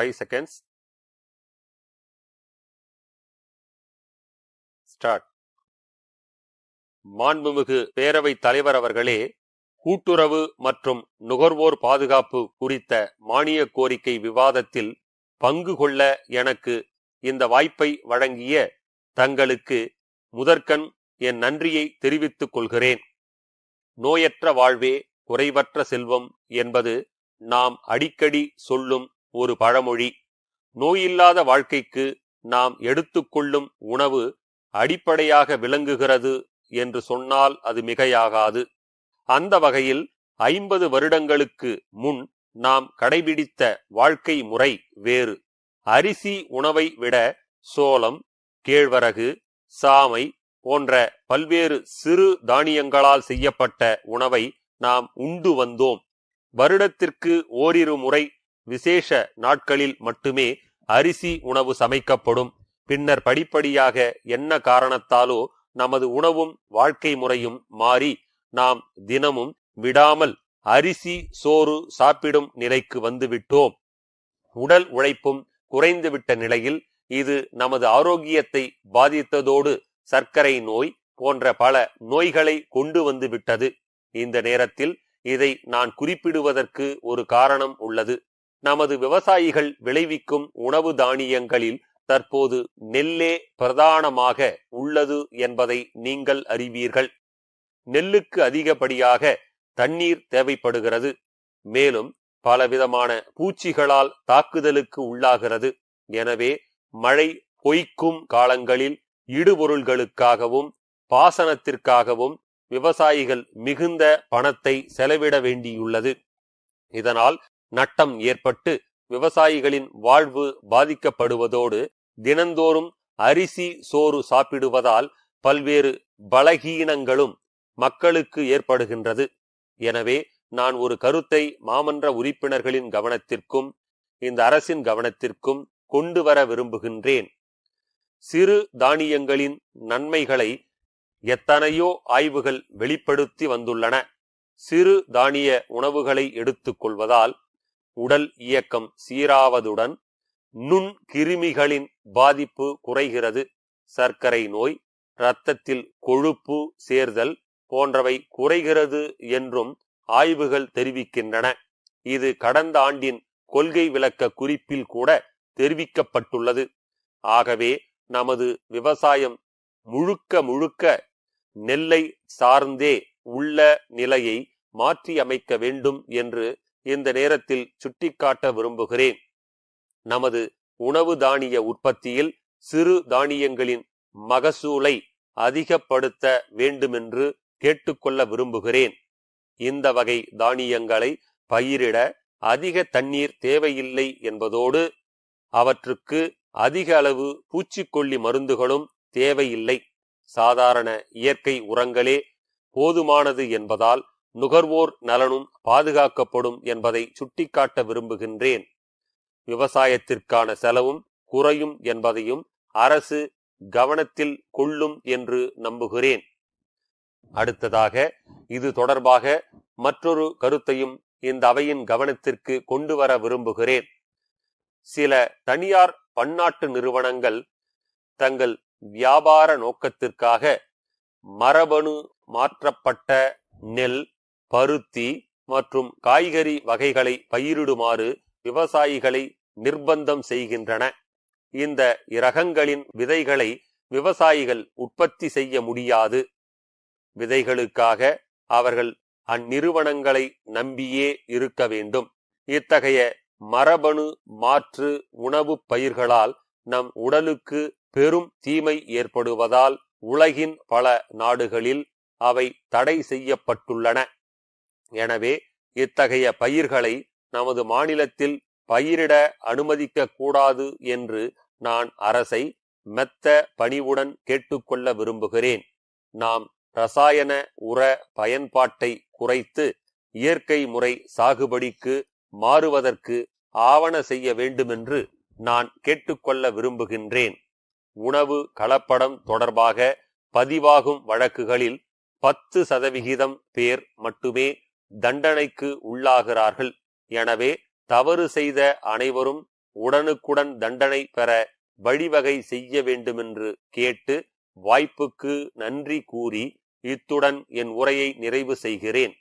5 seconds start மாண்புமிகு பேரவை தலைவர் அவர்களே கூட்டுறவு மற்றும் நுகர்வோர் பாதுகாப்பு குறித்த மானிய கோரிக்கை விவாதத்தில் பங்கு கொள்ள எனக்கு இந்த வாய்ப்பை வழங்கிய தங்களுக்கு முதற்கண் என் நன்றியை தெரிவித்துக் கொள்கிறேன் நோயற்ற வாழ்வே குறைவற்ற செல்வம் என்பது நாம் அடிக்கடி சொல்லும் ஒரு பழமொழி நோயில்லாத வாழ்க்கைக்கு நாம் எடுத்துக்கொள்ளும் உணவு அடிப்படையாக விளங்குகிறது என்று சொன்னால் அது மிகையாகாது அந்த வகையில் ஐம்பது வருடங்களுக்கு முன் நாம் கடைபிடித்த வாழ்க்கை முறை வேறு அரிசி உணவை விட சோளம் கேழ்வரகு சாமை போன்ற பல்வேறு சிறு தானியங்களால் செய்யப்பட்ட உணவை நாம் உண்டு வந்தோம் வருடத்திற்கு ஓரிரு முறை விசேஷ நாட்களில் மட்டுமே அரிசி உணவு சமைக்கப்படும் பின்னர் படிப்படியாக என்ன காரணத்தாலோ நமது உணவும் வாழ்க்கை முறையும் மாறி நாம் தினமும் விடாமல் அரிசி சோறு சாப்பிடும் நிலைக்கு வந்துவிட்டோம் உடல் உழைப்பும் குறைந்துவிட்ட நிலையில் இது நமது ஆரோக்கியத்தை பாதித்ததோடு சர்க்கரை நோய் போன்ற பல நோய்களை கொண்டு வந்து விட்டது இந்த நேரத்தில் இதை நான் குறிப்பிடுவதற்கு ஒரு காரணம் உள்ளது நமது விவசாயிகள் விளைவிக்கும் உணவு தானியங்களில் தற்போது நெல்லே பிரதானமாக உள்ளது என்பதை நீங்கள் அறிவீர்கள் நெல்லுக்கு அதிகப்படியாக தண்ணீர் தேவைப்படுகிறது மேலும் பலவிதமான பூச்சிகளால் தாக்குதலுக்கு உள்ளாகிறது எனவே மழை பொய்க்கும் காலங்களில் இடுபொருள்களுக்காகவும் பாசனத்திற்காகவும் விவசாயிகள் மிகுந்த பணத்தை செலவிட வேண்டியுள்ளது இதனால் நட்டம் ஏற்பட்டு விவசாயிகளின் வாழ்வு பாதிக்கப்படுவதோடு தினந்தோறும் அரிசி சோறு சாப்பிடுவதால் பல்வேறு பலகீனங்களும் மக்களுக்கு ஏற்படுகின்றது எனவே நான் ஒரு கருத்தை மாமன்ற உறுப்பினர்களின் கவனத்திற்கும் இந்த அரசின் கவனத்திற்கும் கொண்டு வர விரும்புகின்றேன் சிறு தானியங்களின் நன்மைகளை எத்தனையோ ஆய்வுகள் வெளிப்படுத்தி வந்துள்ளன சிறு தானிய உணவுகளை எடுத்துக்கொள்வதால் உடல் இயக்கம் சீராவதுடன் நுண் கிருமிகளின் பாதிப்பு குறைகிறது சர்க்கரை நோய் இரத்தத்தில் கொழுப்பு சேர்தல் போன்றவை குறைகிறது என்றும் ஆய்வுகள் தெரிவிக்கின்றன இது கடந்த ஆண்டின் கொள்கை விளக்க குறிப்பில் கூட தெரிவிக்கப்பட்டுள்ளது ஆகவே நமது விவசாயம் முழுக்க முழுக்க நெல்லை சார்ந்தே உள்ள நிலையை மாற்றியமைக்க வேண்டும் என்று இந்த நேரத்தில் சுட்டிக்காட்ட விரும்புகிறேன் நமது உணவு தானிய உற்பத்தியில் சிறு தானியங்களின் மகசூலை அதிகப்படுத்த வேண்டுமென்று கேட்டுக்கொள்ள விரும்புகிறேன் இந்த வகை தானியங்களை பயிரிட அதிக தண்ணீர் தேவையில்லை என்பதோடு அவற்றுக்கு அதிக அளவு பூச்சிக்கொல்லி மருந்துகளும் தேவையில்லை சாதாரண இயற்கை உரங்களே போதுமானது என்பதால் நுகர்வோர் நலனும் பாதுகாக்கப்படும் என்பதை சுட்டிக்காட்ட விரும்புகின்றேன் விவசாயத்திற்கான செலவும் குறையும் என்பதையும் அரசு கவனத்தில் கொள்ளும் என்று நம்புகிறேன் அடுத்ததாக இது தொடர்பாக மற்றொரு கருத்தையும் இந்த அவையின் கவனத்திற்கு கொண்டு வர விரும்புகிறேன் சில தனியார் பன்னாட்டு நிறுவனங்கள் தங்கள் வியாபார நோக்கத்திற்காக மரபணு மாற்றப்பட்ட நெல் பருத்தி மற்றும் காய்கறி வகைகளை பயிரிடுமாறு விவசாயிகளை நிர்பந்தம் செய்கின்றன இந்த இரகங்களின் விதைகளை விவசாயிகள் உற்பத்தி செய்ய முடியாது விதைகளுக்காக அவர்கள் அந்நிறுவனங்களை நம்பியே இருக்க வேண்டும் இத்தகைய மரபணு மாற்று உணவு பயிர்களால் நம் உடலுக்கு பெரும் தீமை ஏற்படுவதால் உலகின் பல நாடுகளில் அவை தடை செய்யப்பட்டுள்ளன எனவே இத்தகைய பயிர்களை நமது மாநிலத்தில் பயிரிட அனுமதிக்க கூடாது என்று நான் அரசை மெத்த பணிவுடன் கேட்டுக்கொள்ள விரும்புகிறேன் நாம் ரசாயன உர பயன்பாட்டை குறைத்து இயற்கை முறை சாகுபடிக்கு மாறுவதற்கு ஆவண செய்ய வேண்டுமென்று நான் கேட்டுக்கொள்ள விரும்புகின்றேன் உணவு கலப்படம் தொடர்பாக பதிவாகும் வழக்குகளில் பத்து சதவிகிதம் பேர் மட்டுமே தண்டனைக்கு உள்ளாகிறார்கள் எனவே தவறு செய்த அனைவரும் உடனுக்குடன் தண்டனை பெற வழிவகை செய்ய வேண்டுமென்று கேட்டு வாய்ப்புக்கு நன்றி கூறி இத்துடன் என் உரையை நிறைவு செய்கிறேன்